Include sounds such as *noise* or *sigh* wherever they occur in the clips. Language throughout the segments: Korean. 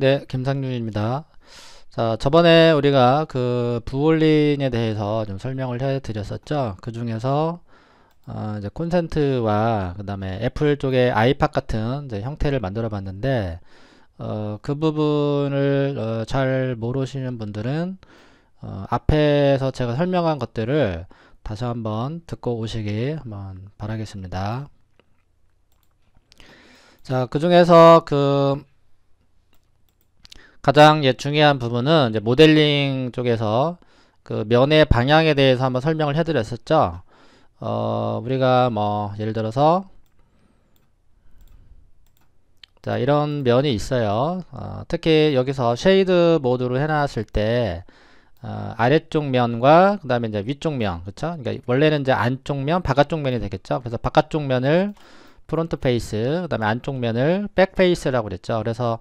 네, 김상윤입니다. 자, 저번에 우리가 그 부올린에 대해서 좀 설명을 해 드렸었죠. 그 중에서 어, 이제 콘센트와 그다음에 애플 쪽의 아이팟 같은 형태를 만들어 봤는데 어, 그 부분을 어, 잘 모르시는 분들은 어, 앞에서 제가 설명한 것들을 다시 한번 듣고 오시기 한번 바라겠습니다. 자, 그 중에서 그 가장 예, 중요한 부분은 이제 모델링 쪽에서 그 면의 방향에 대해서 한번 설명을 해드렸었죠. 어, 우리가 뭐 예를 들어서 자 이런 면이 있어요. 어, 특히 여기서 쉐이드 모드로 해놨을 때 어, 아래쪽 면과 그 다음에 이제 위쪽 면 그쵸? 그러니까 원래는 이제 안쪽 면 바깥쪽 면이 되겠죠. 그래서 바깥쪽 면을 프론트 페이스 그 다음에 안쪽 면을 백 페이스라고 그랬죠. 그래서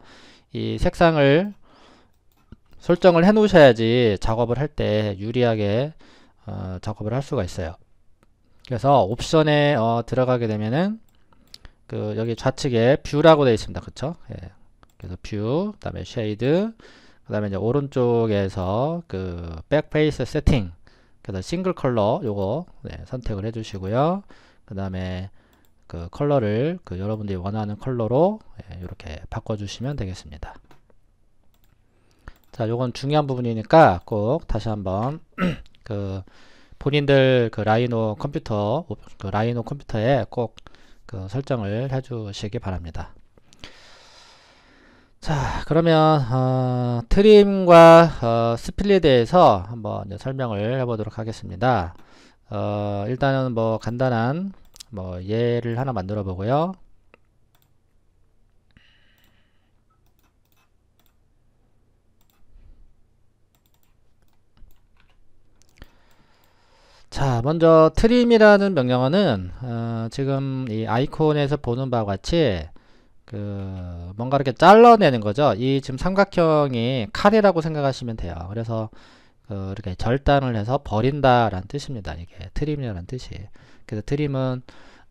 이 색상을 설정을 해 놓으셔야지 작업을 할 때 유리하게 어, 작업을 할 수가 있어요 그래서 옵션에 어, 들어가게 되면은 그 여기 좌측에 뷰라고 되어 있습니다 그쵸 예. 그래서 뷰그 다음에 쉐이드 그 다음에 이제 오른쪽에서 그 백페이스 세팅 그래서 싱글 컬러 요거 네, 선택을 해 주시고요 그 다음에 그 컬러를 그 여러분들이 원하는 컬러로 이렇게 예, 바꿔주시면 되겠습니다. 자, 요건 중요한 부분이니까 꼭 다시 한번 *clears throat* 그 본인들 그 라이노 컴퓨터 그 라이노 컴퓨터에 꼭 그 설정을 해주시기 바랍니다. 자 그러면 어, 트림과 어, 스플릿에 대해서 한번 설명을 해보도록 하겠습니다 어, 일단은 뭐 간단한 뭐 얘를 하나 만들어 보고요. 자 먼저 트림이라는 명령어는 어, 지금 이 아이콘에서 보는 바와 같이 그 뭔가 이렇게 잘라내는 거죠 이 지금 삼각형이 칼이라고 생각하시면 돼요 그래서 그 이렇게 절단을 해서 버린다 라는 뜻입니다 이게 트림이라는 뜻이 그래서 트림은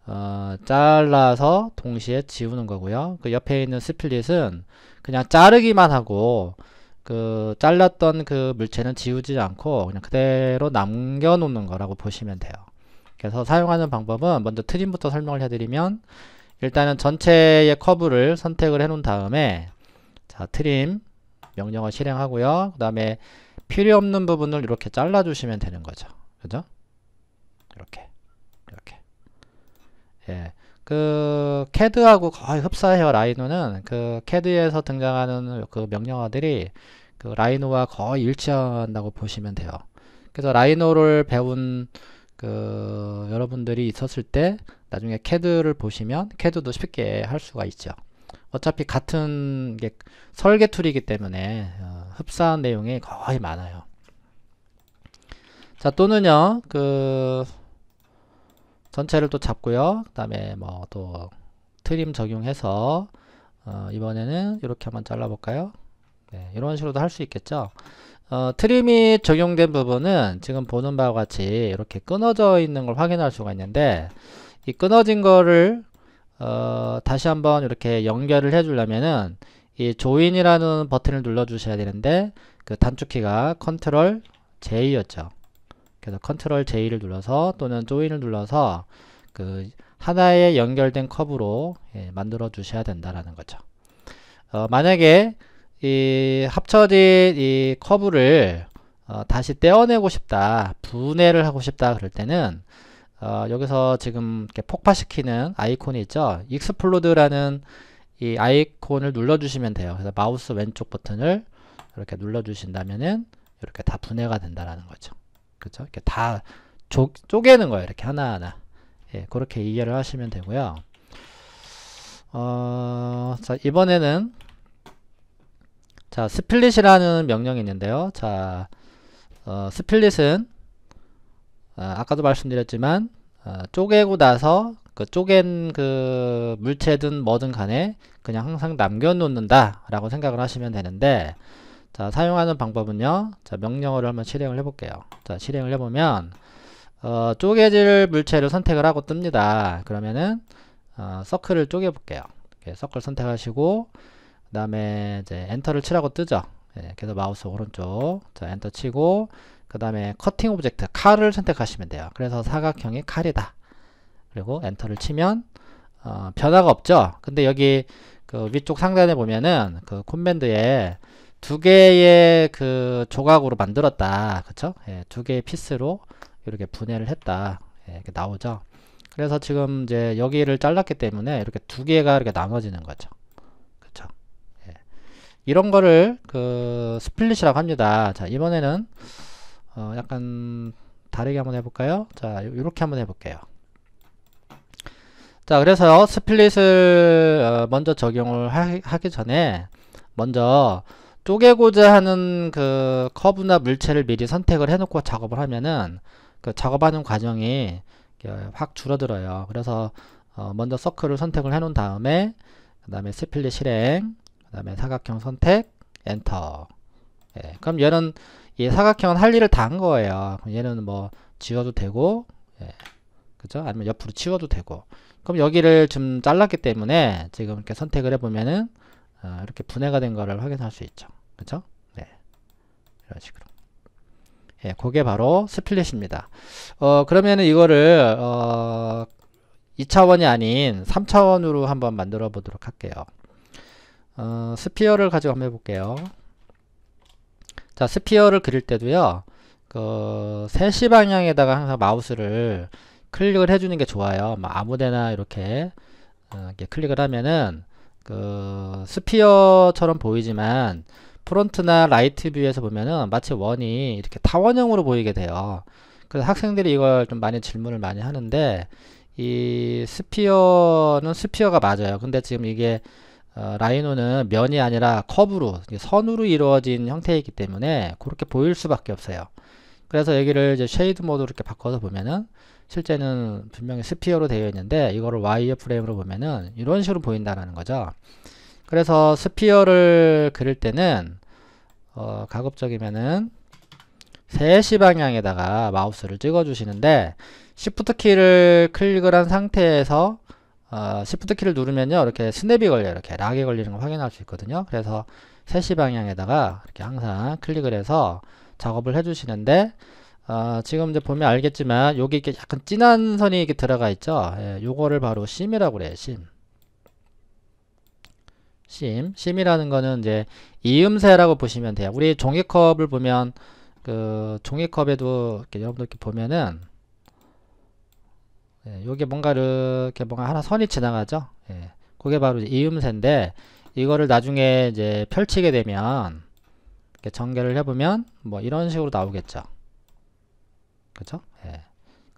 어, 잘라서 동시에 지우는 거고요. 그 옆에 있는 스플릿은 그냥 자르기만 하고 그 잘랐던 그 물체는 지우지 않고 그냥 그대로 남겨놓는 거라고 보시면 돼요. 그래서 사용하는 방법은 먼저 트림부터 설명을 해드리면 일단은 전체의 커브를 선택을 해놓은 다음에 자 트림 명령을 실행하고요. 그 다음에 필요 없는 부분을 이렇게 잘라주시면 되는 거죠. 그죠? 이렇게 예. 그 캐드하고 거의 흡사해요 라이노는 그 캐드에서 등장하는 그 명령어들이 그 라이노와 거의 일치한다고 보시면 돼요 그래서 라이노를 배운 그 여러분들이 있었을 때 나중에 캐드를 보시면 캐드도 쉽게 할 수가 있죠 어차피 같은 게 설계 툴이기 때문에 어, 흡사한 내용이 거의 많아요 자 또는요 그 전체를 또 잡고요. 그 다음에 뭐 또 트림 적용해서 어, 이번에는 이렇게 한번 잘라볼까요? 네, 이런 식으로도 할 수 있겠죠. 어, 트림이 적용된 부분은 지금 보는 바와 같이 이렇게 끊어져 있는 걸 확인할 수가 있는데 이 끊어진 거를 어, 다시 한번 이렇게 연결을 해주려면은 이 조인이라는 버튼을 눌러 주셔야 되는데 그 단축키가 컨트롤 J였죠. 그래서 컨트롤 J를 눌러서 또는 조인을 눌러서 그 하나의 연결된 커브로 예, 만들어 주셔야 된다라는 거죠. 어, 만약에 이 합쳐진 이 커브를 어, 다시 떼어내고 싶다, 분해를 하고 싶다 그럴 때는 어, 여기서 지금 이렇게 폭파시키는 아이콘이 있죠. 익스플로드라는 이 아이콘을 눌러주시면 돼요. 그래서 마우스 왼쪽 버튼을 이렇게 눌러주신다면은 이렇게 다 분해가 된다라는 거죠. 그렇죠? 이렇게 다 조, 쪼개는 거예요. 이렇게 하나하나. 예, 그렇게 이해를 하시면 되고요. 어, 자, 이번에는 자, 스플릿이라는 명령이 있는데요. 자, 어, 스플릿은 아, 아까도 말씀드렸지만 아, 쪼개고 나서 그 쪼갠 그 물체든 뭐든 간에 그냥 항상 남겨놓는다 라고 생각을 하시면 되는데 자, 사용하는 방법은요. 자, 명령어를 한번 실행을 해볼게요. 자, 실행을 해보면, 어, 쪼개질 물체를 선택을 하고 뜹니다. 그러면은, 어, 서클을 쪼개볼게요. 서클 선택하시고, 그 다음에 이제 엔터를 치라고 뜨죠. 예, 그래 마우스 오른쪽. 자, 엔터 치고, 그 다음에 커팅 오브젝트, 칼을 선택하시면 돼요. 그래서 사각형의 칼이다. 그리고 엔터를 치면, 어, 변화가 없죠. 근데 여기 그 위쪽 상단에 보면은 그 콤맨드에 두 개의 그 조각으로 만들었다. 그쵸? 예, 두 개의 피스로 이렇게 분해를 했다. 예, 이렇게 나오죠. 그래서 지금 이제 여기를 잘랐기 때문에 이렇게 두 개가 이렇게 나눠지는 거죠. 그쵸? 예. 이런 거를 그 스플릿이라고 합니다. 자, 이번에는 어, 약간 다르게 한번 해볼까요? 자, 이렇게 한번 해볼게요. 자, 그래서 스플릿을 어, 먼저 적용을 하, 하기 전에 먼저 쪼개고자 하는 그 커브나 물체를 미리 선택을 해놓고 작업을 하면은 그 작업하는 과정이 확 줄어들어요. 그래서 어 먼저 서클을 선택을 해놓은 다음에 그 다음에 스플릿 실행 그 다음에 사각형 선택 엔터 예, 그럼 얘는 이 사각형은 할 일을 다 한 거예요. 그럼 얘는 뭐 지워도 되고 예, 그죠? 아니면 옆으로 치워도 되고 그럼 여기를 좀 잘랐기 때문에 지금 이렇게 선택을 해보면은 어, 이렇게 분해가 된 거를 확인할 수 있죠. 그쵸? 네. 이런 식으로. 예, 그게 바로 스플릿입니다. 어, 그러면은 이거를, 어, 2차원이 아닌 3차원으로 한번 만들어 보도록 할게요. 어, 스피어를 가지고 한번 해볼게요. 자, 스피어를 그릴 때도요, 그, 3시 방향에다가 항상 마우스를 클릭을 해주는 게 좋아요. 뭐 아무데나 이렇게, 어, 이렇게 클릭을 하면은, 그, 스피어처럼 보이지만, 프론트나 라이트 뷰에서 보면은 마치 원이 이렇게 타원형으로 보이게 돼요. 그래서 학생들이 이걸 좀 많이 질문을 많이 하는데 이 스피어는 스피어가 맞아요. 근데 지금 이게 어, 라이노는 면이 아니라 커브로 선으로 이루어진 형태이기 때문에 그렇게 보일 수밖에 없어요. 그래서 여기를 이제 쉐이드 모드로 이렇게 바꿔서 보면은 실제는 분명히 스피어로 되어 있는데 이거를 와이어 프레임으로 보면은 이런 식으로 보인다라는 거죠. 그래서 스피어를 그릴 때는 어, 가급적이면은 3시 방향에다가 마우스를 찍어 주시는데 시프트 키를 클릭을 한 상태에서 어, 시프트 키를 누르면요 이렇게 스냅이 걸려 요 이렇게 락이 걸리는 걸 확인할 수 있거든요 그래서 3시 방향에다가 이렇게 항상 클릭을 해서 작업을 해 주시는데 어, 지금 이제 보면 알겠지만 여기 이렇게 약간 진한 선이 이렇게 들어가 있죠 예, 요거를 바로 심이라고 그래요 심 심. 심이라는 거는 이제 이음새라고 보시면 돼요. 우리 종이컵을 보면 그 종이컵에도 이렇게 여러분들 이렇게 보면은 예, 요게 뭔가 이렇게 뭔가 하나 선이 지나가죠. 예. 그게 바로 이음새인데 이거를 나중에 이제 펼치게 되면 이렇게 전개를 해보면 뭐 이런 식으로 나오겠죠. 그렇죠? 예.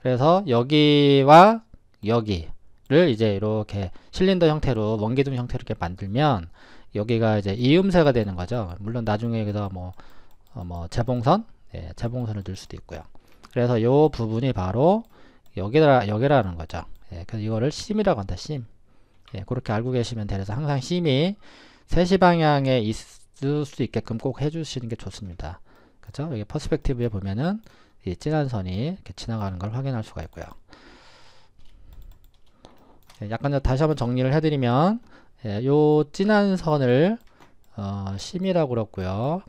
그래서 여기와 여기 를 이제 이렇게 실린더 형태로 원기둥 형태로 이렇게 만들면 여기가 이제 이음새가 되는 거죠. 물론 나중에 여기다 뭐, 어뭐 재봉선, 예, 재봉선을 넣을 수도 있고요. 그래서 요 부분이 바로 여기라 여기라는 거죠. 예, 그래서 이거를 심이라고 한다. 심. 예, 그렇게 알고 계시면 돼서 항상 심이 3시 방향에 있을 수 있게끔 꼭 해주시는 게 좋습니다. 그렇죠? 여기 퍼스펙티브에 보면은 이 진한 선이 이렇게 지나가는 걸 확인할 수가 있고요. 예, 약간 다시 한번 정리를 해드리면 예, 요 진한 선을 어, 심이라고 그랬고요.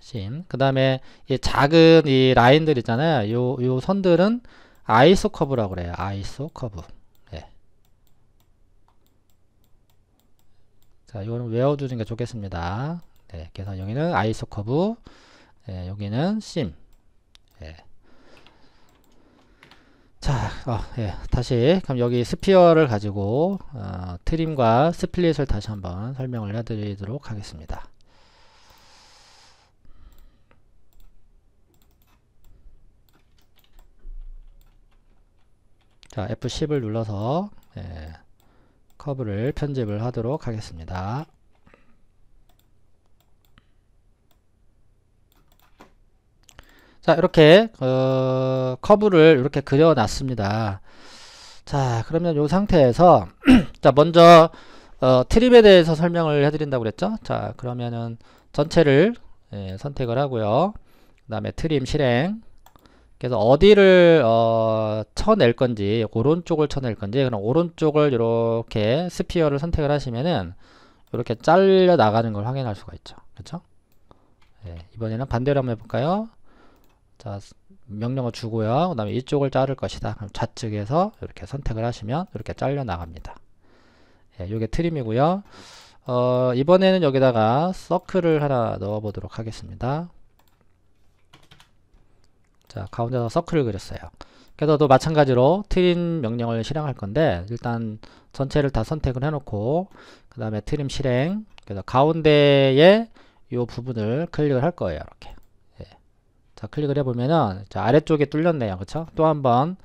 심. 그 다음에 이 작은 이 라인들 있잖아요. 요, 요 선들은 아이소 커브라고 그래요. 아이소 커브. 예. 자, 요거는 외워두는 게 좋겠습니다. 네, 그래서 여기는 아이소 커브, 예, 여기는 심. 예. 자, 어, 예, 다시 그럼 여기 스피어를 가지고 어, 트림과 스플릿을 다시 한번 설명을 해드리도록 하겠습니다. 자, F10을 눌러서 예, 커브를 편집을 하도록 하겠습니다. 자 이렇게 어, 커브를 이렇게 그려놨습니다 자 그러면 요 상태에서 *clears throat* 자 먼저 어, 트립에 대해서 설명을 해드린다고 그랬죠 자 그러면은 전체를 예, 선택을 하고요 그 다음에 트림 실행 그래서 어디를 어, 쳐낼 건지 오른쪽을 쳐낼 건지 그럼 오른쪽을 이렇게 스피어를 선택을 하시면은 이렇게 잘려 나가는 걸 확인할 수가 있죠 그렇죠 예, 이번에는 반대로 한번 해볼까요 자명령을 주고요 그 다음에 이쪽을 자를 것이다 그럼 좌측에서 이렇게 선택을 하시면 이렇게 잘려 나갑니다 예, 요게 트림이고요 어, 이번에는 여기다가 서클을 하나 넣어 보도록 하겠습니다 자 가운데서 서클을 그렸어요 그래서 또 마찬가지로 트림 명령을 실행할 건데 일단 전체를 다 선택을 해 놓고 그 다음에 트림 실행 그래서 가운데에 이 부분을 클릭을 할 거예요 이렇게 자 클릭을 해보면은 자, 아래쪽에 뚫렸네요 그쵸 또 한번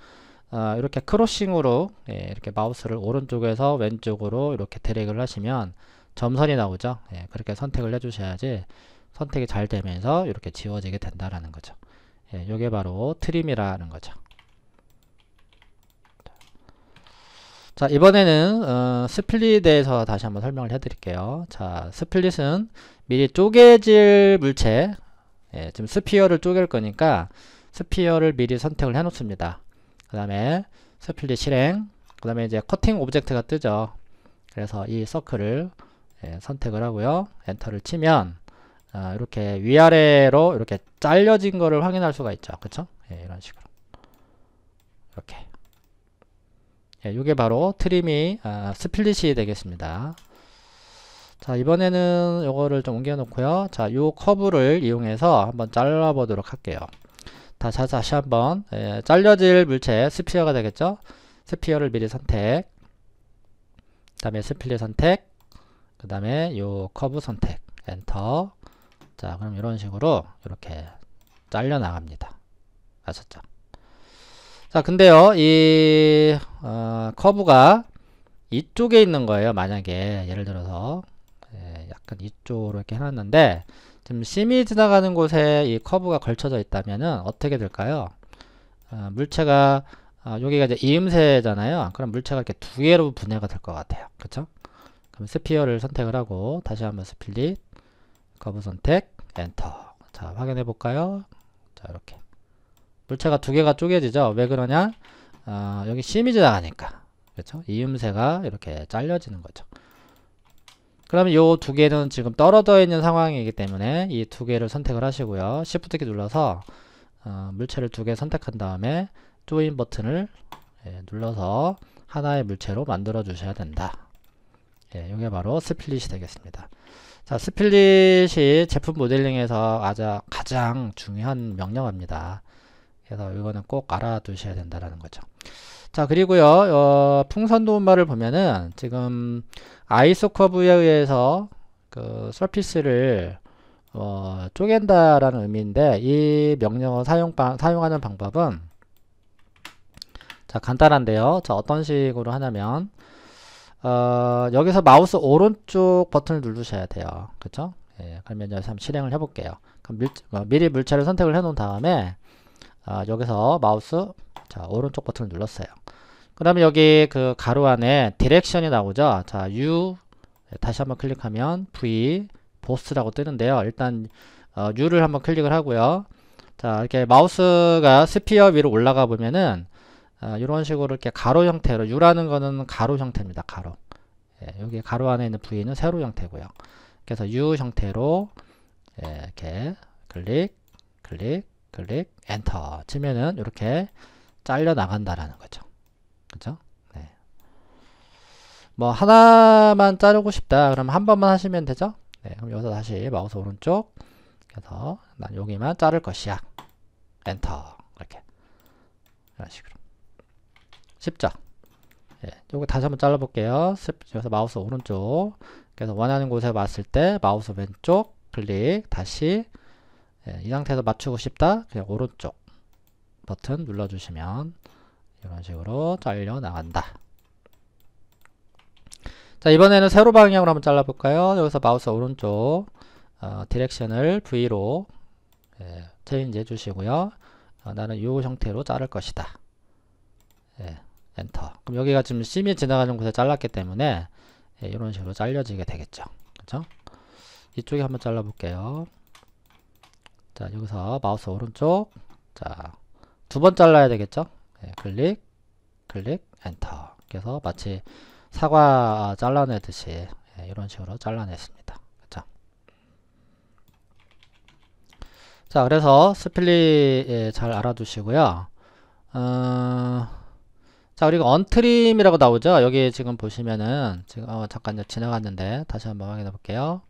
어, 이렇게 크로싱으로 예, 이렇게 마우스를 오른쪽에서 왼쪽으로 이렇게 드래그를 하시면 점선이 나오죠 예, 그렇게 선택을 해주셔야지 선택이 잘 되면서 이렇게 지워지게 된다라는 거죠 예, 이게 바로 트림이라는 거죠 자 이번에는 어, 스플릿에 대해서 다시 한번 설명을 해드릴게요 자 스플릿은 미리 쪼개질 물체 예, 지금 스피어를 쪼갤 거니까 스피어를 미리 선택을 해 놓습니다 그 다음에 스플릿 실행 그 다음에 이제 커팅 오브젝트가 뜨죠 그래서 이 서클을 예, 선택을 하고요 엔터를 치면 아, 이렇게 위아래로 이렇게 잘려진 거를 확인할 수가 있죠 그쵸 예, 이런 식으로 이렇게 예, 이게 바로 트림이 아, 스플릿이 되겠습니다 자 이번에는 요거를 좀 옮겨 놓고요 자요 커브를 이용해서 한번 잘라 보도록 할게요 다 다시 한번 예, 잘려질 물체 스피어가 되겠죠 스피어를 미리 선택 그 다음에 스피릿 선택 그 다음에 요 커브 선택 엔터 자 그럼 이런 식으로 이렇게 잘려 나갑니다 아셨죠 자 근데요 이 어, 커브가 이쪽에 있는 거예요 만약에 예를 들어서 약간 이쪽으로 이렇게 해놨는데 지금 심이 지나가는 곳에 이 커브가 걸쳐져 있다면 어떻게 될까요? 어, 물체가 어, 여기가 이제 이음새잖아요. 그럼 물체가 이렇게 두 개로 분해가 될 것 같아요. 그렇 그럼 스피어를 선택을 하고 다시 한번 스플릿 커브 선택 엔터 자 확인해 볼까요? 자 이렇게 물체가 두 개가 쪼개지죠. 왜 그러냐? 어, 여기 심이 지나가니까 그렇죠? 이음새가 이렇게 잘려지는 거죠. 그러면 이 두 개는 지금 떨어져 있는 상황이기 때문에 이 두 개를 선택을 하시고요. Shift 키 눌러서 어, 물체를 두 개 선택한 다음에 조인 버튼을 예, 눌러서 하나의 물체로 만들어 주셔야 된다. 예, 이게 바로 스플릿이 되겠습니다. 자, 스플릿이 제품 모델링에서 아주 가장 중요한 명령어입니다. 그래서 이거는 꼭 알아두셔야 된다라는 거죠. 자, 그리고요, 어, 풍선 도움말을 보면은 지금 아이소 커브에 의해서 그 서피스를 어, 쪼갠다라는 의미인데 이 명령어 사용 방, 사용하는 방법은 자 간단한데요. 자 어떤 식으로 하냐면 어, 여기서 마우스 오른쪽 버튼을 누르셔야 돼요. 그쵸? 예, 그러면 여기서 한번 실행을 해볼게요. 그럼 밀, 어, 미리 물체를 선택을 해놓은 다음에 어, 여기서 마우스 자 오른쪽 버튼을 눌렀어요. 그 다음에 여기 그 가로 안에 디렉션이 나오죠. 자, U 다시 한번 클릭하면 V 보스라고 뜨는데요. 일단 어, U를 한번 클릭을 하고요. 자, 이렇게 마우스가 스피어 위로 올라가 보면은 어, 이런 식으로 이렇게 가로 형태로 U라는 거는 가로 형태입니다. 가로. 예, 여기 가로 안에 있는 V는 세로 형태고요. 그래서 U 형태로 예, 이렇게 클릭, 클릭, 클릭, 엔터 치면은 이렇게 잘려 나간다라는 거죠. 뭐 하나만 자르고 싶다 그럼 한 번만 하시면 되죠 네, 그럼 여기서 다시 마우스 오른쪽 그서난 여기만 자를 것이야 엔터 이렇게 이런 식으로 쉽죠 예, 요거 다시 한번 잘라 볼게요 여기서 마우스 오른쪽 그래서 원하는 곳에 왔을 때 마우스 왼쪽 클릭 다시 예, 이 상태에서 맞추고 싶다 그냥 오른쪽 버튼 눌러주시면 이런 식으로 잘려 나간다 자 이번에는 세로 방향으로 한번 잘라볼까요? 여기서 마우스 오른쪽 어, 디렉션을 V로 예, 체인지 해주시고요. 어, 나는 이 형태로 자를 것이다. 예, 엔터. 그럼 여기가 지금 심이 지나가는 곳에 잘랐기 때문에 예, 이런 식으로 잘려지게 되겠죠. 그렇 이쪽에 한번 잘라볼게요. 자 여기서 마우스 오른쪽 자두 번 잘라야 되겠죠? 예, 클릭 클릭 엔터. 그래서 마치 사과 잘라내듯이 예, 이런 식으로 잘라냈습니다. 그쵸? 자, 그래서 스플릿 예, 잘 알아두시고요. 어... 자, 우리가 언트림이라고 나오죠. 여기 지금 보시면은 지금 어, 잠깐 지나갔는데 다시 한번 확인해 볼게요.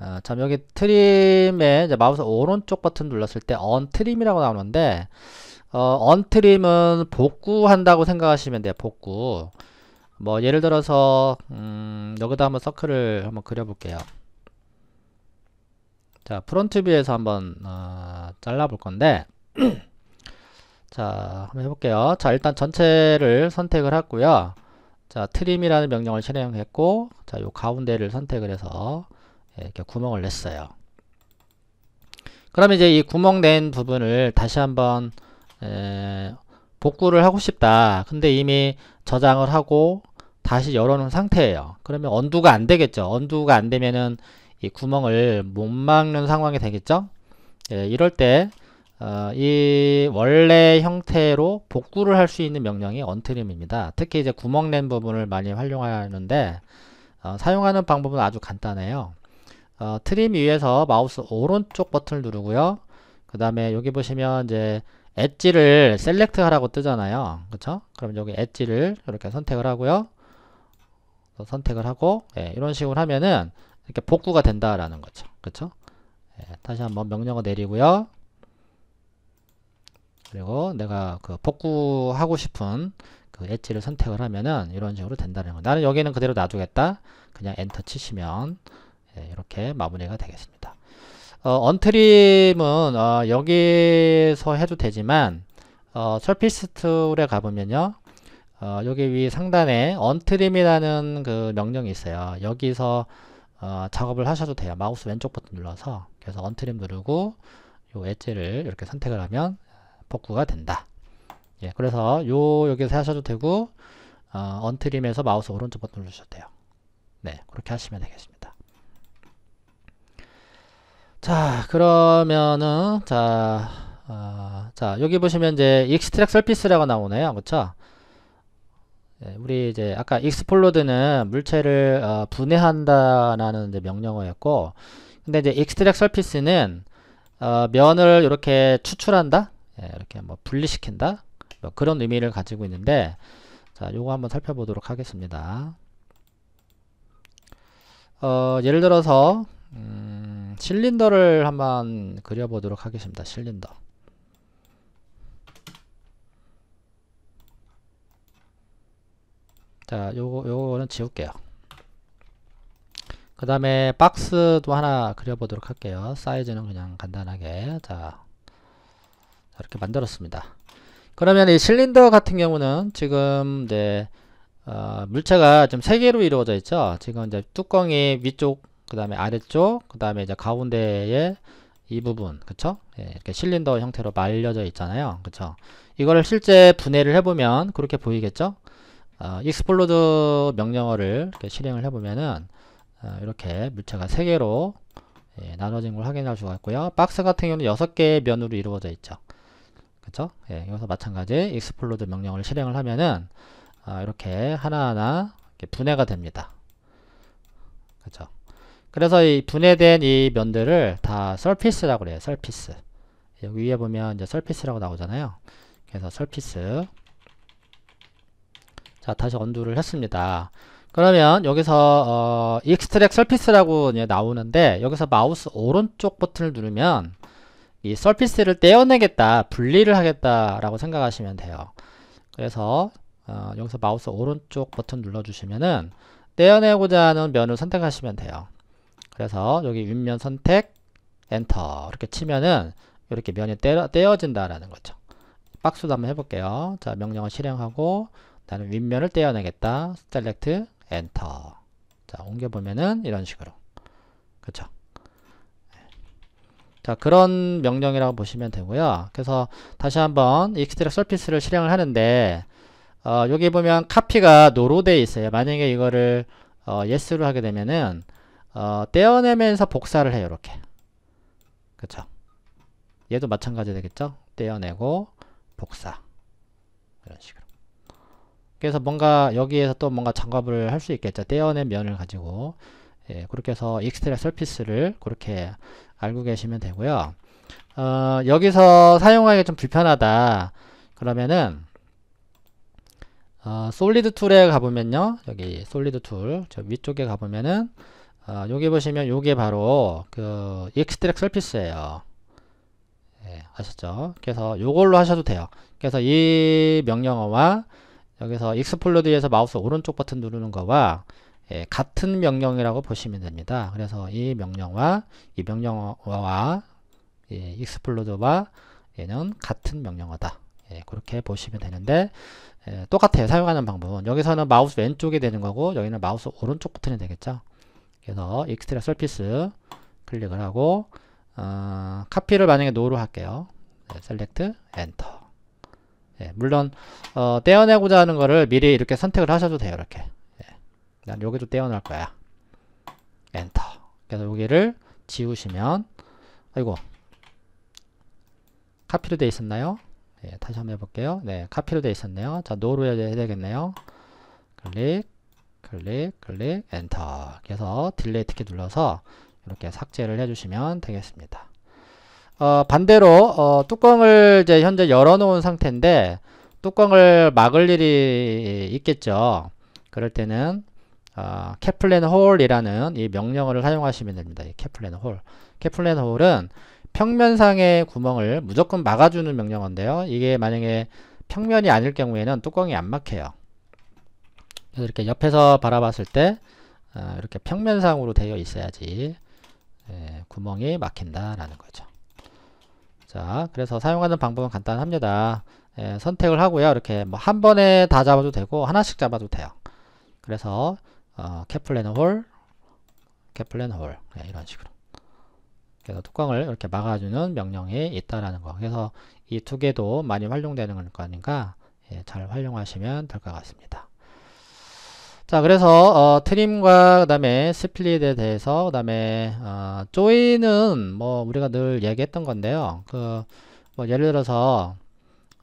어, 참 여기 트림에 이제 마우스 오른쪽 버튼 눌렀을 때 언트림이라고 나오는데 어, 언트림은 복구한다고 생각하시면 돼요. 복구. 뭐 예를 들어서 음, 여기다 한번 서클을 한번 그려볼게요. 자 프론트 뷰에서 한번 어, 잘라볼 건데 *clears throat* 자 한번 해볼게요. 자 일단 전체를 선택을 했고요. 자 트림이라는 명령을 실행했고 자 요 가운데를 선택을 해서 이렇게 구멍을 냈어요. 그러면 이제 이 구멍 낸 부분을 다시 한번 에, 복구를 하고 싶다. 근데 이미 저장을 하고 다시 열어놓은 상태예요. 그러면 언두가 안 되겠죠. 언두가 안 되면은 이 구멍을 못 막는 상황이 되겠죠. 예, 이럴 때, 어, 이 원래 형태로 복구를 할 수 있는 명령이 언트림입니다. 특히 이제 구멍 낸 부분을 많이 활용하는데, 어, 사용하는 방법은 아주 간단해요. 어, 트림 위에서 마우스 오른쪽 버튼을 누르고요. 그 다음에 여기 보시면 이제 엣지를 셀렉트 하라고 뜨잖아요 그쵸 그럼 여기 엣지를 이렇게 선택을 하고요 선택을 하고 예, 이런 식으로 하면은 이렇게 복구가 된다라는 거죠 그쵸 예, 다시 한번 명령어 내리고요 그리고 내가 그 복구하고 싶은 그 엣지를 선택을 하면은 이런 식으로 된다는 거 나는 여기는 그대로 놔두겠다 그냥 엔터 치시면 예, 이렇게 마무리가 되겠습니다 어, 언트림은 어, 여기서 해도 되지만 어, 설피스 툴에 가보면요 어, 여기 위 상단에 언트림이라는 그 명령이 있어요 여기서 어, 작업을 하셔도 돼요 마우스 왼쪽 버튼 눌러서 그래서 언트림 누르고 요 엣지를 이렇게 선택을 하면 복구가 된다 예, 그래서 요 여기서 하셔도 되고 어, 언트림에서 마우스 오른쪽 버튼 누르셔도 돼요 네 그렇게 하시면 되겠습니다 자 그러면은 자, 어, 자 여기 보시면 이제 익스트랙 서피스라고 나오네요 그쵸 예, 우리 이제 아까 익스플로드는 물체를 어, 분해한다라는 명령어였고 근데 이제 익스트랙 서피스는 어, 면을 이렇게 추출한다 예, 이렇게 뭐 분리시킨다 뭐 그런 의미를 가지고 있는데 자 요거 한번 살펴보도록 하겠습니다 어, 예를 들어서 음, 실린더를 한번 그려보도록 하겠습니다. 실린더. 자, 요거, 요거는 지울게요. 그 다음에 박스도 하나 그려보도록 할게요. 사이즈는 그냥 간단하게. 자, 이렇게 만들었습니다. 그러면 이 실린더 같은 경우는 지금, 네, 어, 물체가 지금 세 개로 이루어져 있죠. 지금 이제 뚜껑이 위쪽 그 다음에 아래쪽, 그 다음에 이제 가운데에 이 부분, 그쵸? 예, 이렇게 실린더 형태로 말려져 있잖아요. 그쵸? 이거를 실제 분해를 해보면 그렇게 보이겠죠? 어, 익스플로드 명령어를 실행을 해보면은 어, 이렇게 물체가 3개로 예, 나눠진 걸 확인할 수가 있고요. 박스 같은 경우는 6개의 면으로 이루어져 있죠. 그쵸? 예, 여기서 마찬가지 익스플로드 명령어를 실행을 하면은 어, 이렇게 하나하나 이렇게 분해가 됩니다. 그쵸? 그래서 이 분해된 이 면들을 다 서피스라고 그래요. 서피스. 여기 위에 보면 이제 서피스라고 나오잖아요. 그래서 서피스. 자, 다시 언두를 했습니다. 그러면 여기서 어, 익스트랙 서피스라고 나오는데 여기서 마우스 오른쪽 버튼을 누르면 이 서피스를 떼어내겠다, 분리를 하겠다라고 생각하시면 돼요. 그래서 어, 여기서 마우스 오른쪽 버튼 눌러주시면은 떼어내고자 하는 면을 선택하시면 돼요. 그래서 여기 윗면 선택 엔터 이렇게 치면은 이렇게 면이 떼어, 떼어진다라는 거죠. 박수도 한번 해볼게요. 자 명령을 실행하고 나는 윗면을 떼어내겠다. s e l e 엔터 자 옮겨보면은 이런 식으로 그쵸 네. 자 그런 명령이라고 보시면 되고요 그래서 다시 한번 익스트랙 서피스를 실행을 하는데 어, 여기 보면 카피가 노로 돼 있어요 만약에 이거를 어, yes로 하게 되면은 어, 떼어내면서 복사를 해요 이렇게 그쵸 얘도 마찬가지 되겠죠 떼어내고 복사 이런 식으로 그래서 뭔가 여기에서 또 뭔가 작업을 할 수 있겠죠 떼어낸 면을 가지고 예, 그렇게 해서 익스트랙 서피스를 그렇게 알고 계시면 되고요 어, 여기서 사용하기가 좀 불편하다 그러면은 어, 솔리드 툴에 가보면요 여기 솔리드 툴저 위쪽에 가보면은 어, 요게 보시면 이게 바로 그 익스트랙 서피스예요 예, 아셨죠? 그래서 이걸로 하셔도 돼요. 그래서 이 명령어와 여기서 익스플로드에서 마우스 오른쪽 버튼 누르는 거와 예, 같은 명령이라고 보시면 됩니다. 그래서 이 명령과 이 명령어와 예, 익스플로드와 얘는 같은 명령어다. 예, 그렇게 보시면 되는데 예, 똑같아요. 사용하는 방법은 여기서는 마우스 왼쪽이 되는 거고 여기는 마우스 오른쪽 버튼이 되겠죠. 그래서 익스트라 서피스 클릭을 하고 어, 카피를 만약에 노로 할게요. 셀렉트 네, 엔터 예, 물론 어, 떼어내고자 하는 거를 미리 이렇게 선택을 하셔도 돼요. 이렇게 예, 난 여기도 떼어낼 거야. 엔터 그래서 여기를 지우시면 아이고 카피로 되어 있었나요? 예, 다시 한번 해볼게요. 네, 카피로 되어 있었네요. 자, 노로 해야 되겠네요. 클릭 클릭 클릭 엔터 그래서 딜레이 티켓 눌러서 이렇게 삭제를 해주시면 되겠습니다 어, 반대로 어, 뚜껑을 이제 현재 열어놓은 상태인데 뚜껑을 막을 일이 있겠죠 그럴 때는 어, 캐플랜 홀이라는 이 명령어를 사용하시면 됩니다 이 캐플랜 홀 캐플랜 홀은 평면상의 구멍을 무조건 막아주는 명령어인데요 이게 만약에 평면이 아닐 경우에는 뚜껑이 안 막혀요 그래서 이렇게 옆에서 바라봤을 때 아, 이렇게 평면상으로 되어 있어야지 예, 구멍이 막힌다라는 거죠. 자, 그래서 사용하는 방법은 간단합니다. 예, 선택을 하고요. 이렇게 뭐 한 번에 다 잡아도 되고 하나씩 잡아도 돼요. 그래서 어, 캐플랜 홀, 캐플랜 홀 예, 이런 식으로. 그래서 뚜껑을 이렇게 막아주는 명령이 있다라는 거. 그래서 이 두 개도 많이 활용되는 거니까 예, 잘 활용하시면 될 것 같습니다. 자 그래서 어, 트림과 그 다음에 스플릿에 대해서 그 다음에 어, 조인은뭐 우리가 늘 얘기했던 건데요 그 뭐 예를 들어서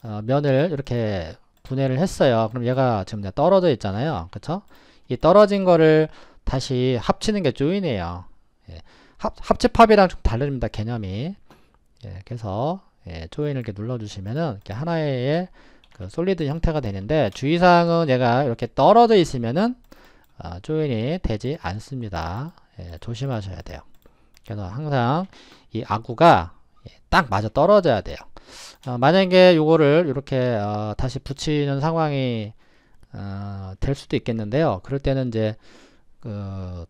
어, 면을 이렇게 분해를 했어요 그럼 얘가 지금 떨어져 있잖아요 그쵸 이 떨어진 거를 다시 합치는 게 조인이에요 예. 합, 합집합이랑 좀 다릅니다 개념이 예, 그래서 예, 조인을 이렇게 눌러주시면은 이렇게 하나의 그 솔리드 형태가 되는데 주의사항은 얘가 이렇게 떨어져 있으면은 아, 조인이 되지 않습니다. 예, 조심하셔야 돼요. 그래서 항상 이 아구가 예, 딱 맞아 떨어져야 돼요. 어, 만약에 요거를 이렇게 어, 다시 붙이는 상황이 어, 될 수도 있겠는데요. 그럴 때는 이제 그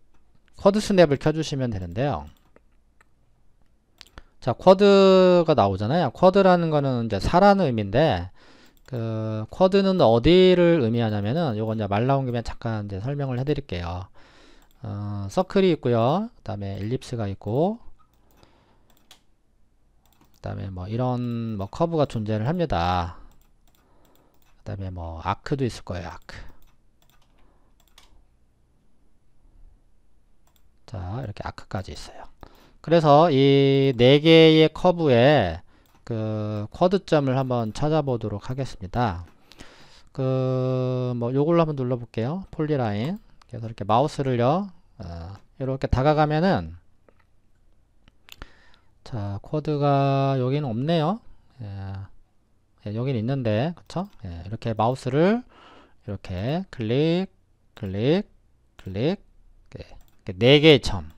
쿼드 스냅을 켜주시면 되는데요. 자, 쿼드가 나오잖아요. 쿼드라는 거는 이제 사라는 의미인데 그 쿼드는 어디를 의미하냐면은 요거 이제 말 나온 김에 잠깐 이제 설명을 해드릴게요. 어, 서클이 있고요. 그다음에 엘립스가 있고, 그다음에 뭐 이런 뭐 커브가 존재를 합니다. 그다음에 뭐 아크도 있을 거예요. 아크. 자 이렇게 아크까지 있어요. 그래서 이 네 개의 커브에 그 쿼드점을 한번 찾아보도록 하겠습니다. 그 뭐 요걸로 한번 눌러볼게요. 폴리라인. 그래서 이렇게 마우스를요. 어, 이렇게 다가가면은 자 쿼드가 여기는 없네요. 예, 예, 여긴 있는데 그쵸? 예, 이렇게 마우스를 이렇게 클릭 클릭 클릭 예, 네 개의 점.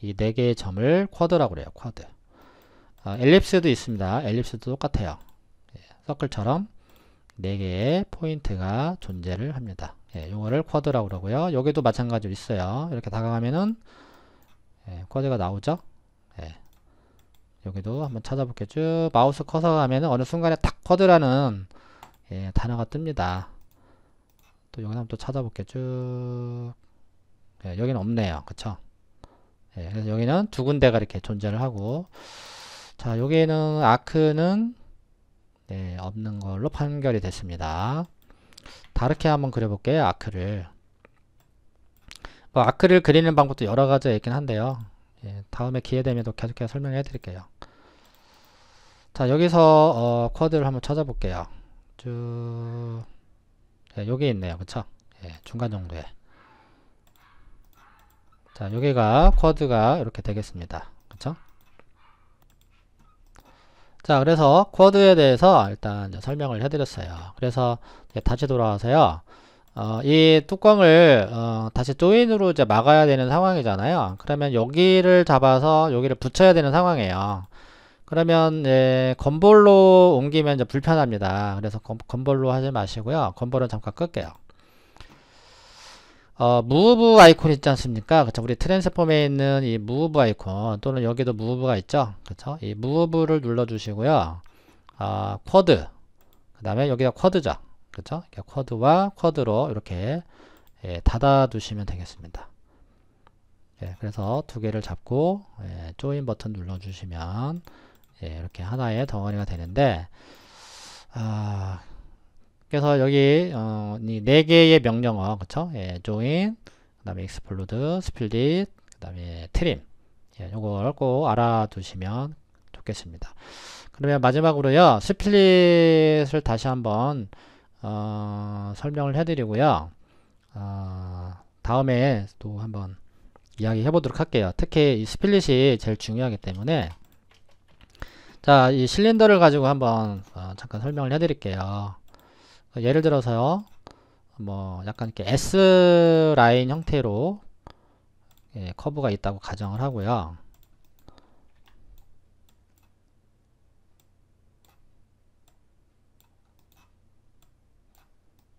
이 네 개의 점을 쿼드라고 그래요. 쿼드. 어, 엘립스도 있습니다. 엘립스도 똑같아요. 예, 서클처럼 4개의 포인트가 존재를 합니다. 예, 요거를 쿼드라고 그러고요. 여기도 마찬가지로 있어요. 이렇게 다가가면은 예, 쿼드가 나오죠. 예, 여기도 한번 찾아볼게요. 쭉 마우스 커서 가면은 어느 순간에 탁 쿼드라는 예, 단어가 뜹니다. 또 여기 한번 또 찾아볼게요. 쭉 예, 여기는 없네요. 그쵸? 예, 그래서 여기는 두 군데가 이렇게 존재를 하고 자, 여기에는 아크는 네, 없는 걸로 판결이 됐습니다. 다르게 한번 그려볼게요. 아크를. 뭐 아크를 그리는 방법도 여러 가지가 있긴 한데요. 예, 다음에 기회 되면 계속해서 설명해 드릴게요. 자, 여기서 어, 쿼드를 한번 찾아볼게요. 쭉 예, 여기 있네요. 그쵸? 예, 중간 정도에. 자, 여기가 쿼드가 이렇게 되겠습니다. 자 그래서 쿼드에 대해서 일단 설명을 해드렸어요 그래서 다시 돌아와서요 어, 이 뚜껑을 어, 다시 조인으로 이제 막아야 되는 상황이잖아요 그러면 여기를 잡아서 여기를 붙여야 되는 상황이에요 그러면 예, 건볼로 옮기면 이제 불편합니다 그래서 건, 건볼로 하지 마시고요 건볼은 잠깐 끌게요 어, 무브 아이콘 있지 않습니까? 그쵸? 우리 트랜스폼에 있는 이 무브 아이콘 또는 여기도 무브가 있죠? 그쵸? 이 무브를 눌러주시고요. 아, 쿼드. 그 다음에 여기가 쿼드죠? 그쵸? 쿼드와 쿼드로 이렇게 예, 닫아두시면 되겠습니다. 예, 그래서 두 개를 잡고 예, 조인 버튼 눌러주시면 예, 이렇게 하나의 덩어리가 되는데 아, 그래서 여기 어, 이네 개의 명령어 그쵸? 예, join, 그 다음에 explode, split, 그 다음에 trim 예, 요걸 꼭 알아두시면 좋겠습니다. 그러면 마지막으로요. 스플릿을 다시 한번 어, 설명을 해드리고요. 어, 다음에 또 한번 이야기해 보도록 할게요. 특히 이 스플릿이 제일 중요하기 때문에 자, 이 실린더를 가지고 한번 어, 잠깐 설명을 해드릴게요. 예를 들어서요, 뭐 약간 이렇게 S 라인 형태로 예, 커브가 있다고 가정을 하고요.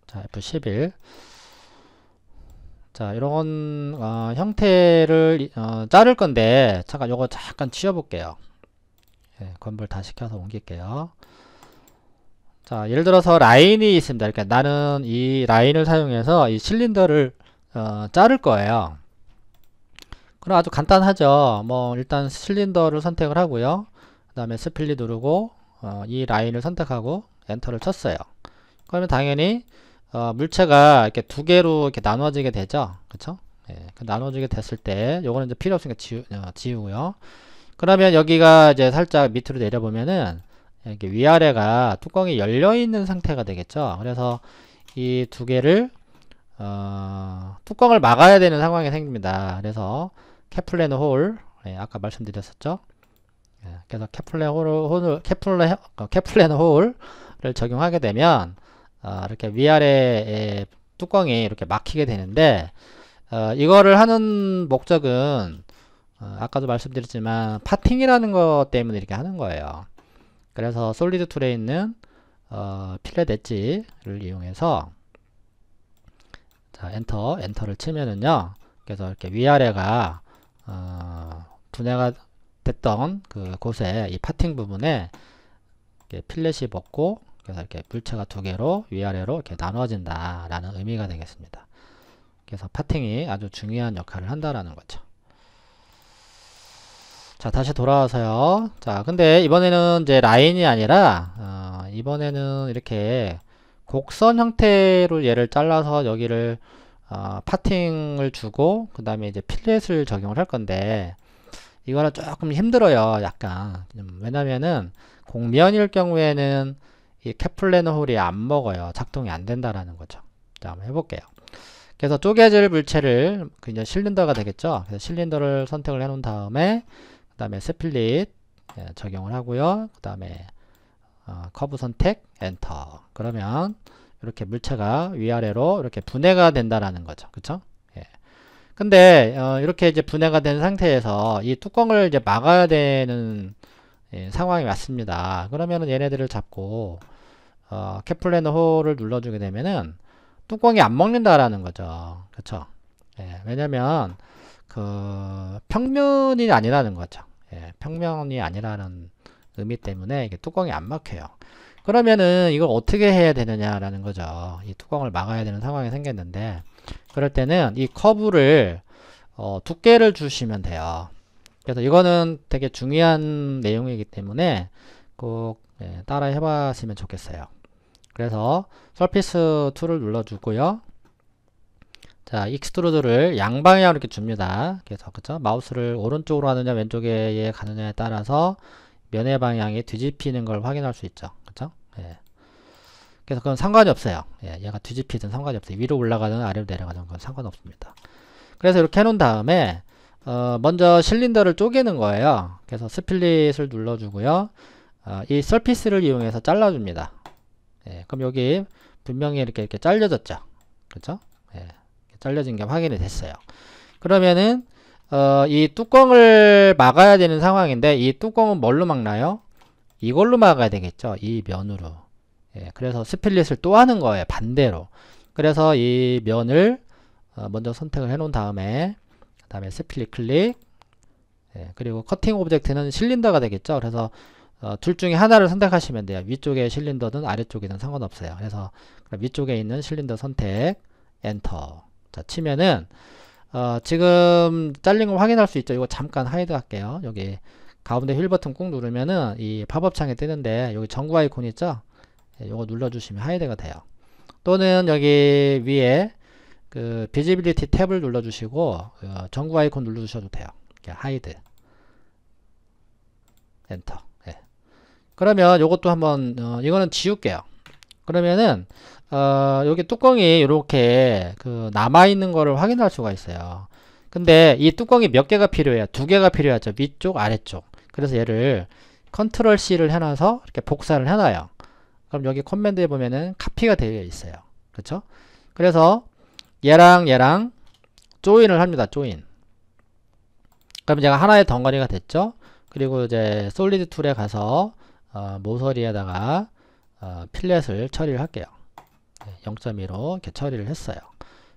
자, F11. 자, 이런 어, 형태를 어, 자를 건데 잠깐 요거 잠깐 치워볼게요. 예, 건물 다 시켜서 옮길게요. 자 예를 들어서 라인이 있습니다 이렇게 그러니까 나는 이 라인을 사용해서 이 실린더를 어, 자를 거예요 그럼 아주 간단하죠 뭐 일단 실린더를 선택을 하고요 그 다음에 스플릿 누르고 어, 이 라인을 선택하고 엔터를 쳤어요 그러면 당연히 어, 물체가 이렇게 두 개로 이렇게 나눠지게 되죠 그쵸 예, 그 나눠지게 됐을 때 요거는 이제 필요 없으니까 지우, 어, 지우고요 그러면 여기가 이제 살짝 밑으로 내려보면은 이렇게 위아래가 뚜껑이 열려 있는 상태가 되겠죠 그래서 이 두 개를 어, 뚜껑을 막아야 되는 상황이 생깁니다 그래서 케플레너 홀 예, 아까 말씀드렸었죠 예, 그래서 케플레 홀을 케플레 케플레너 어, 홀을 적용하게 되면 어, 이렇게 위아래에 뚜껑이 이렇게 막히게 되는데 어, 이거를 하는 목적은 어, 아까도 말씀드렸지만 파팅이라는 것 때문에 이렇게 하는 거예요 그래서 솔리드 툴에 있는 어, 필렛 엣지를 이용해서 자, 엔터 엔터를 치면은요 그래서 이렇게 위아래가 어, 분해가 됐던 그 곳에 이 파팅 부분에 필렛이 벗고 그래서 이렇게 물체가 두 개로 위아래로 이렇게 나눠진다라는 의미가 되겠습니다. 그래서 파팅이 아주 중요한 역할을 한다라는 거죠. 자 다시 돌아와서요 자 근데 이번에는 이제 라인이 아니라 어, 이번에는 이렇게 곡선 형태로 얘를 잘라서 여기를 어, 파팅을 주고 그 다음에 이제 필렛을 적용을 할 건데 이거는 조금 힘들어요 약간 왜냐면은 공면일 경우에는 이캡플레너 홀이 안 먹어요 작동이 안 된다라는 거죠 자 한번 해볼게요 그래서 쪼개질 물체를 그냥 실린더가 되겠죠 그래서 실린더를 선택을 해 놓은 다음에 다음에 스플릿 예, 적용을 하고요. 그 다음에 어, 커브 선택 엔터 그러면 이렇게 물체가 위아래로 이렇게 분해가 된다라는 거죠. 그쵸? 예. 근데 어, 이렇게 이제 분해가 된 상태에서 이 뚜껑을 이제 막아야 되는 예, 상황이 왔습니다. 그러면은 얘네들을 잡고 어, 캐플레너 홀을 눌러주게 되면은 뚜껑이 안 먹는다라는 거죠. 그쵸? 예, 왜냐면 그 평면이 아니라는 거죠. 예, 평면이 아니라는 의미 때문에 이게 뚜껑이 안 막혀요. 그러면은 이걸 어떻게 해야 되느냐라는 거죠. 이 뚜껑을 막아야 되는 상황이 생겼는데 그럴 때는 이 커브를 어, 두께를 주시면 돼요. 그래서 이거는 되게 중요한 내용이기 때문에 꼭 예, 따라 해봤으면 좋겠어요. 그래서 서피스 툴을 눌러주고요. 자, 익스트루드를 양방향으로 이렇게 줍니다. 그래서 그쵸? 마우스를 오른쪽으로 하느냐 왼쪽에 가느냐에 따라서 면의 방향이 뒤집히는 걸 확인할 수 있죠. 그쵸? 예. 그래서 그건 상관이 없어요. 예, 얘가 뒤집히든 상관이 없어요. 위로 올라가든 아래로 내려가든 그건 상관없습니다. 그래서 이렇게 해놓은 다음에 어, 먼저 실린더를 쪼개는 거예요. 그래서 스플릿을 눌러주고요. 어, 이 서피스를 이용해서 잘라줍니다. 예, 그럼 여기 분명히 이렇게 이렇게 잘려졌죠. 그렇죠? 예. 잘려진 게 확인이 됐어요. 그러면은 어, 이 뚜껑을 막아야 되는 상황인데 이 뚜껑은 뭘로 막나요? 이걸로 막아야 되겠죠. 이 면으로. 예, 그래서 스플릿을 또 하는 거예요. 반대로. 그래서 이 면을 어, 먼저 선택을 해 놓은 다음에 그 다음에 스플릿 클릭 예, 그리고 커팅 오브젝트는 실린더가 되겠죠. 그래서 어, 둘 중에 하나를 선택하시면 돼요. 위쪽에 실린더든 아래쪽이든 상관없어요. 그래서 위쪽에 있는 실린더 선택 엔터 자 치면은 어, 지금 잘린 거 확인할 수 있죠 이거 잠깐 하이드 할게요 여기 가운데 휠 버튼 꾹 누르면은 이 팝업 창이 뜨는데 여기 전구 아이콘 있죠 이거 예, 눌러주시면 하이드가 돼요 또는 여기 위에 그 비지빌리티 탭을 눌러주시고 어, 전구 아이콘 눌러주셔도 돼요 하이드 엔터 예. 그러면 이것도 한번 어, 이거는 지울게요 그러면은 어, 여기 뚜껑이 이렇게 그 남아있는 거를 확인할 수가 있어요 근데 이 뚜껑이 몇 개가 필요해요 두 개가 필요하죠 위쪽 아래쪽 그래서 얘를 컨트롤 C를 해놔서 이렇게 복사를 해놔요 그럼 여기 커맨드에 보면은 카피가 되어 있어요 그렇죠 그래서 얘랑 얘랑 조인을 합니다 조인 그럼 제가 하나의 덩어리가 됐죠 그리고 이제 솔리드 툴에 가서 어, 모서리에다가 어, 필렛을 처리를 할게요 0 1로 이렇게 처리를 했어요.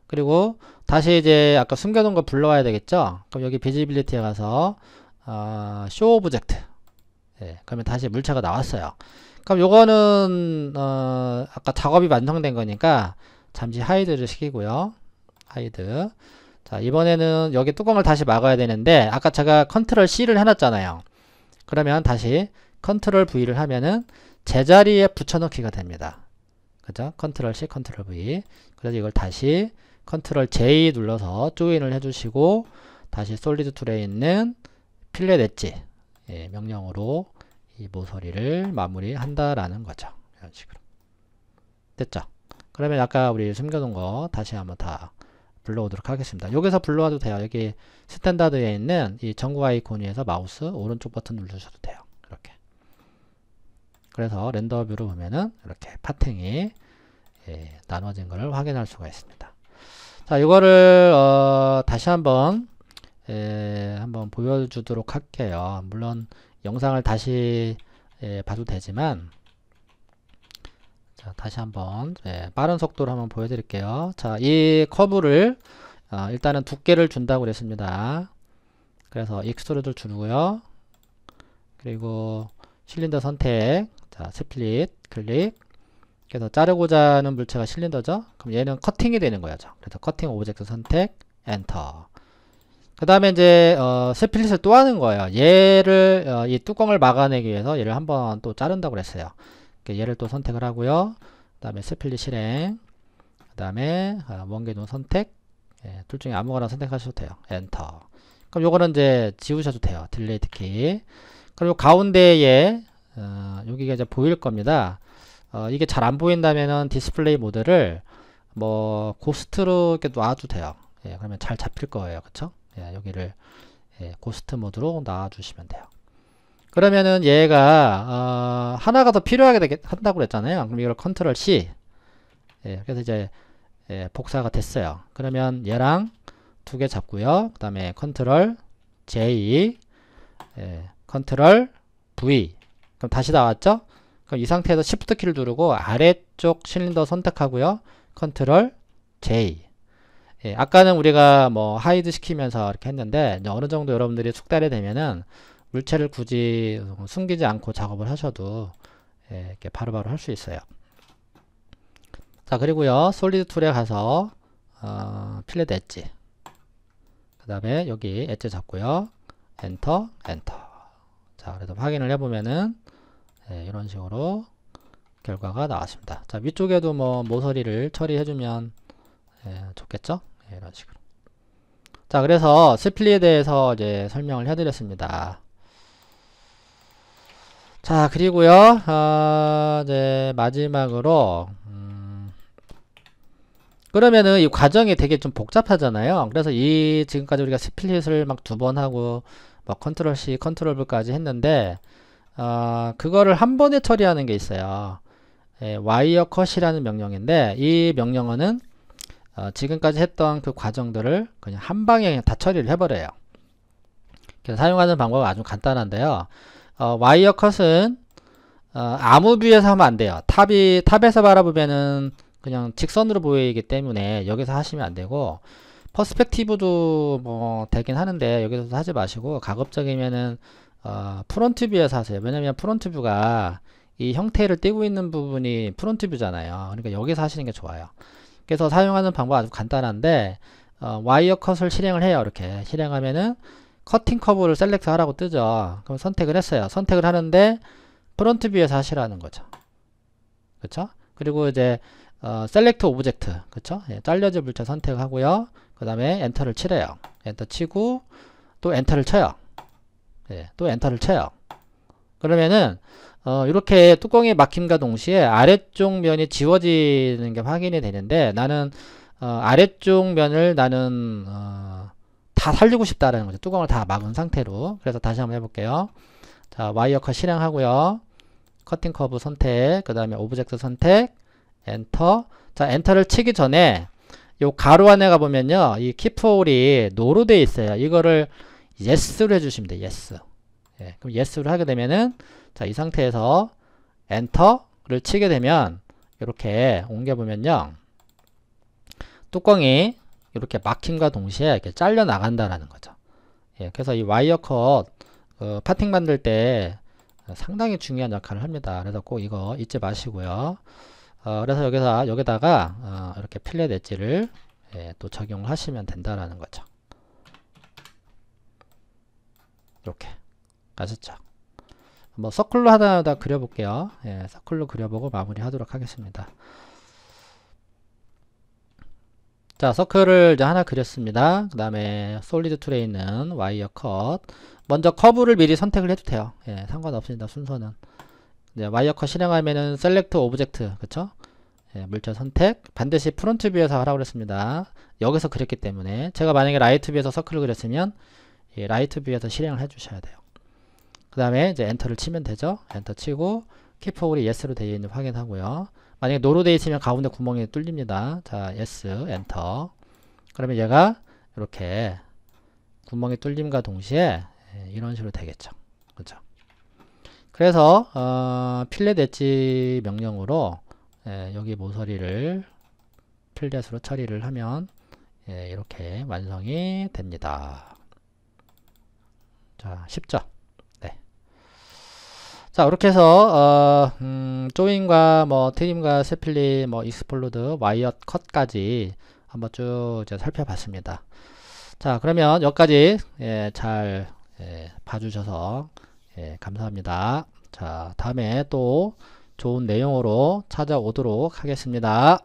그리고 다시 이제 아까 숨겨놓은 거 불러와야 되겠죠? 그럼 여기 비즈빌리티에 가서 어, show object 예, 그러면 다시 물체가 나왔어요. 그럼 요거는 어, 아까 작업이 완성된 거니까 잠시 하이드를 시키고요. 하이드 자 이번에는 여기 뚜껑을 다시 막아야 되는데 아까 제가 컨트롤 C를 해놨잖아요. 그러면 다시 컨트롤 V를 하면은 제자리에 붙여넣기가 됩니다. 그죠? 컨트롤 C, 컨트롤 V. 그래서 이걸 다시 컨트롤 J 눌러서 조인을 해주시고 다시 솔리드 툴에 있는 필렛 엣지 예, 명령으로 이 모서리를 마무리한다라는 거죠. 이런 식으로. 됐죠? 그러면 아까 우리 숨겨둔 거 다시 한번 다 불러오도록 하겠습니다. 여기서 불러와도 돼요. 여기 스탠다드에 있는 이 전구 아이콘 위에서 마우스 오른쪽 버튼 누르셔도 돼요. 그래서 렌더 뷰로 보면은 이렇게 파팅이 예, 나눠진 것을 확인할 수가 있습니다. 자, 이거를 어, 다시 한번 예, 한번 보여주도록 할게요. 물론 영상을 다시 예, 봐도 되지만 자, 다시 한번 예, 빠른 속도로 한번 보여드릴게요. 자, 이 커브를 어, 일단은 두께를 준다고 그랬습니다. 그래서 익스토리드 주고요. 그리고 실린더 선택 자, 스플릿 클릭. 그래서 자르고자 하는 물체가 실린더죠. 그럼 얘는 커팅이 되는 거죠 그래서 커팅 오브젝트 선택, 엔터. 그 다음에 이제 어, 스플릿을 또 하는 거예요. 얘를 어, 이 뚜껑을 막아내기 위해서 얘를 한번 또 자른다고 그랬어요. 얘를 또 선택을 하고요. 그 다음에 스플릿 실행. 그 다음에 어, 원개눈 선택. 예, 둘 중에 아무거나 선택하셔도 돼요. 엔터. 그럼 요거는 이제 지우셔도 돼요. 딜레이트 키. 그리고 가운데에 어, 여기가 이제 보일 겁니다. 어, 이게 잘 안 보인다면은 디스플레이 모드를 뭐 고스트로 이렇게 놔도 돼요. 예, 그러면 잘 잡힐 거예요. 그쵸? 예, 여기를 예, 고스트 모드로 놔주시면 돼요. 그러면은 얘가 어, 하나가 더 필요하게 되게 한다고 그랬잖아요. 그럼 이걸 컨트롤 C 예, 그래서 이제 예, 복사가 됐어요. 그러면 얘랑 두 개 잡고요. 그 다음에 컨트롤 J 예, 컨트롤 V 그럼 다시 나왔죠? 그럼 이 상태에서 Shift 키를 누르고 아래쪽 실린더 선택하고요. Ctrl J. 예, 아까는 우리가 뭐 하이드 시키면서 이렇게 했는데 어느 정도 여러분들이 숙달이 되면은 물체를 굳이 숨기지 않고 작업을 하셔도 예, 이렇게 바로바로 할 수 있어요. 자 그리고요 솔리드 툴에 가서 어, 필렛 엣지 그 다음에 여기 엣지 잡고요 엔터 엔터 자 그래서 확인을 해보면은 네, 이런 식으로 결과가 나왔습니다. 자 위쪽에도 뭐 모서리를 처리해주면 예, 좋겠죠? 예, 이런 식으로. 자 그래서 스플릿에 대해서 이제 설명을 해드렸습니다. 자 그리고요 어, 이제 마지막으로 음, 그러면은 이 과정이 되게 좀 복잡하잖아요. 그래서 이 지금까지 우리가 스플릿을 막 두 번 하고 뭐 컨트롤 C, 컨트롤 V까지 했는데 어, 그거를 한 번에 처리하는 게 있어요. 예, 와이어 컷이라는 명령인데 이 명령어는 어, 지금까지 했던 그 과정들을 그냥 한 방에 그냥 다 처리를 해버려요. 그래서 사용하는 방법은 아주 간단한데요. 어, 와이어 컷은 어, 아무 뷰에서 하면 안 돼요. 탑이 탑에서 바라보면은 그냥 직선으로 보이기 때문에 여기서 하시면 안 되고 퍼스펙티브도 뭐 되긴 하는데 여기서도 하지 마시고 가급적이면은 어, 프론트 뷰에서 하세요. 왜냐면 프론트 뷰가 이 형태를 띄고 있는 부분이 프론트 뷰잖아요. 그러니까 여기서 하시는 게 좋아요. 그래서 사용하는 방법 아주 간단한데 어, 와이어 컷을 실행을 해요. 이렇게 실행하면은 커팅 커브를 셀렉트 하라고 뜨죠. 그럼 선택을 했어요. 선택을 하는데 프론트 뷰에서 하시라는 거죠. 그렇죠? 그리고 이제 어, 셀렉트 오브젝트 그렇죠? 예, 잘려질 물체 선택하고요. 그 다음에 엔터를 칠해요. 엔터 치고 또 엔터를 쳐요. 네, 또 엔터를 쳐요. 그러면은 어, 이렇게 뚜껑이 막힘과 동시에 아래쪽 면이 지워지는 게 확인이 되는데 나는 어, 아래쪽 면을 나는 어, 다 살리고 싶다라는 거죠. 뚜껑을 다 막은 상태로. 그래서 다시 한번 해볼게요. 자, 와이어 컷 실행하고요. 커팅 커브 선택, 그 다음에 오브젝트 선택, 엔터. 자, 엔터를 치기 전에 요 가로 안에 가보면요. 이키포홀이 노로 돼 있어요. 이거를 yes로 해주시면 돼요. yes. 예, 그럼 yes를 하게 되면은 자 이 상태에서 엔터를 치게 되면 이렇게 옮겨보면요. 뚜껑이 이렇게 막힘과 동시에 이렇게 잘려 나간다라는 거죠. 예, 그래서 이 와이어 컷 어, 파팅 만들 때 상당히 중요한 역할을 합니다. 그래서 꼭 이거 잊지 마시고요. 어, 그래서 여기서 여기다가 어, 이렇게 필렛 엣지를 예, 또 적용하시면 된다라는 거죠. 이렇게 아셨죠? 한번 서클로 하나하 그려볼게요. 예, 서클로 그려보고 마무리하도록 하겠습니다. 자 서클을 이제 하나 그렸습니다 그 다음에 솔리드 툴에 있는 와이어 컷 먼저 커브를 미리 선택을 해도 돼요 예 상관없습니다 순서는 이제 와이어 컷 실행하면은 셀렉트 오브젝트 그쵸 예, 물체 선택 반드시 프론트 뷰에서 하라고 그랬습니다 여기서 그렸기 때문에 제가 만약에 라이트 뷰에서 서클을 그렸으면 이 예, 라이트 뷰에서 실행을 해 주셔야 돼요. 그 다음에 이제 엔터를 치면 되죠. 엔터 치고 키퍼홀이 yes로 되어 있는지 확인하고요. 만약에 no로 되어 있으면 가운데 구멍이 뚫립니다. 자, yes, 엔터. 그러면 얘가 이렇게 구멍이 뚫림과 동시에 예, 이런 식으로 되겠죠. 그죠? 그래서 어, 필렛 엣지 명령으로 예, 여기 모서리를 필렛으로 처리를 하면 예, 이렇게 완성이 됩니다. 자, 쉽죠? 네. 자, 이렇게 해서, 어, 음, 조인과 뭐, 트림과 세필리, 뭐, 익스플로드, 와이엇 컷까지 한번 쭉 이제 살펴봤습니다. 자, 그러면 여기까지, 예, 잘, 예, 봐주셔서, 예, 감사합니다. 자, 다음에 또 좋은 내용으로 찾아오도록 하겠습니다.